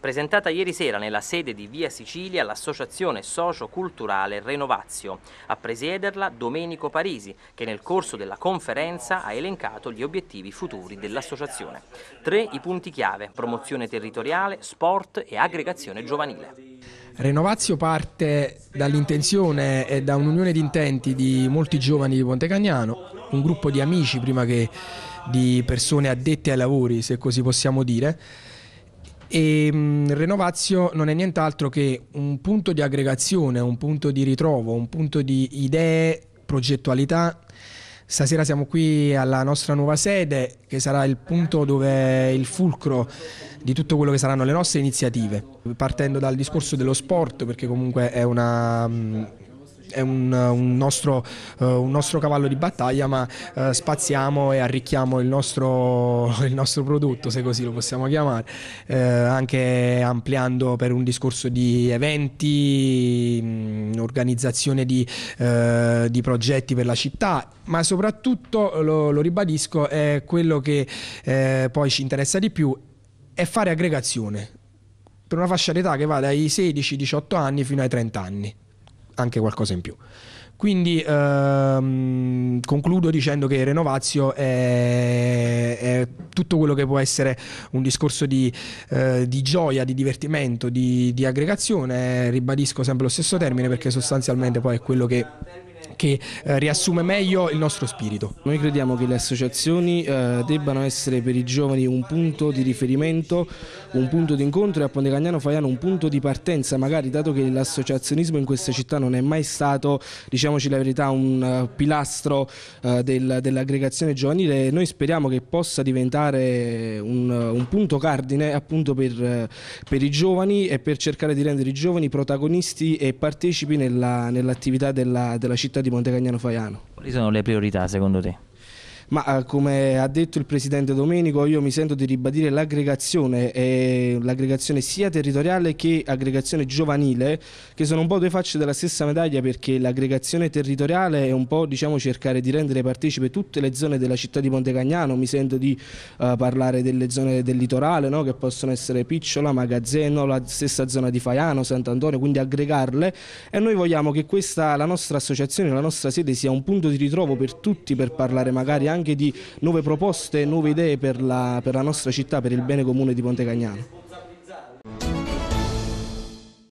Presentata ieri sera nella sede di Via Sicilia l'associazione socio-culturale Renovazio, a presiederla Domenico Parisi, che nel corso della conferenza ha elencato gli obiettivi futuri dell'associazione. Tre i punti chiave, promozione territoriale, sport e aggregazione giovanile. Renovazio parte dall'intenzione e da un'unione di intenti di molti giovani di Pontecagnano, un gruppo di amici prima che di persone addette ai lavori, se così possiamo dire, e mh, mm, Renovazio non è nient'altro che un punto di aggregazione, un punto di ritrovo, un punto di idee, progettualità. Stasera siamo qui alla nostra nuova sede che sarà il punto dove il fulcro di tutto quello che saranno le nostre iniziative, partendo dal discorso dello sport perché comunque è una mm, è un, un, nostro, uh, un, nostro, cavallo di battaglia, ma uh, spaziamo e arricchiamo il nostro, il nostro, prodotto, se così lo possiamo chiamare, uh, anche ampliando per un discorso di eventi, mh, mm, organizzazione di, di, progetti per la città, ma soprattutto, lo, lo ribadisco, è quello che poi ci interessa di più, è fare aggregazione per una fascia d'età che va dai 16-18 anni fino ai 30 anni anche qualcosa in più. Quindi ehm, concludo dicendo che Renovazio è, è, tutto quello che può essere un discorso di, eh, di gioia, di divertimento, di, di, aggregazione, ribadisco sempre lo stesso termine perché sostanzialmente poi è quello che, che eh, riassume meglio il nostro spirito. Noi crediamo che le associazioni eh, debbano essere per i giovani un punto di riferimento, un punto di incontro e a Ponte Cagnano Faiano un punto di partenza, magari dato che l'associazionismo in questa città non è mai stato diciamo, diciamoci la verità, un eh, pilastro eh, del, dell'aggregazione giovanile e noi speriamo che possa diventare un, eh, un punto cardine appunto per, eh, per, i giovani e per cercare di rendere i giovani protagonisti e partecipi nell'attività della, della città di Montecagnano Faiano. Quali sono le priorità secondo te? Ma eh, come ha detto il Presidente Domenico, io mi sento di ribadire l'aggregazione, eh, l'aggregazione sia territoriale che aggregazione giovanile, che sono un po' due facce della stessa medaglia perché l'aggregazione territoriale è un po' diciamo, cercare di rendere partecipe tutte le zone della città di Pontecagnano, mi sento di eh, parlare delle zone del litorale no? che possono essere Picciola, Magazzeno, la stessa zona di Faiano, Sant'Antonio, quindi aggregarle e noi vogliamo che questa, la nostra associazione, la nostra sede sia un punto di ritrovo per tutti per parlare magari anche anche di nuove proposte, nuove idee per la, per la nostra città, per il bene comune di Ponte Cagnano.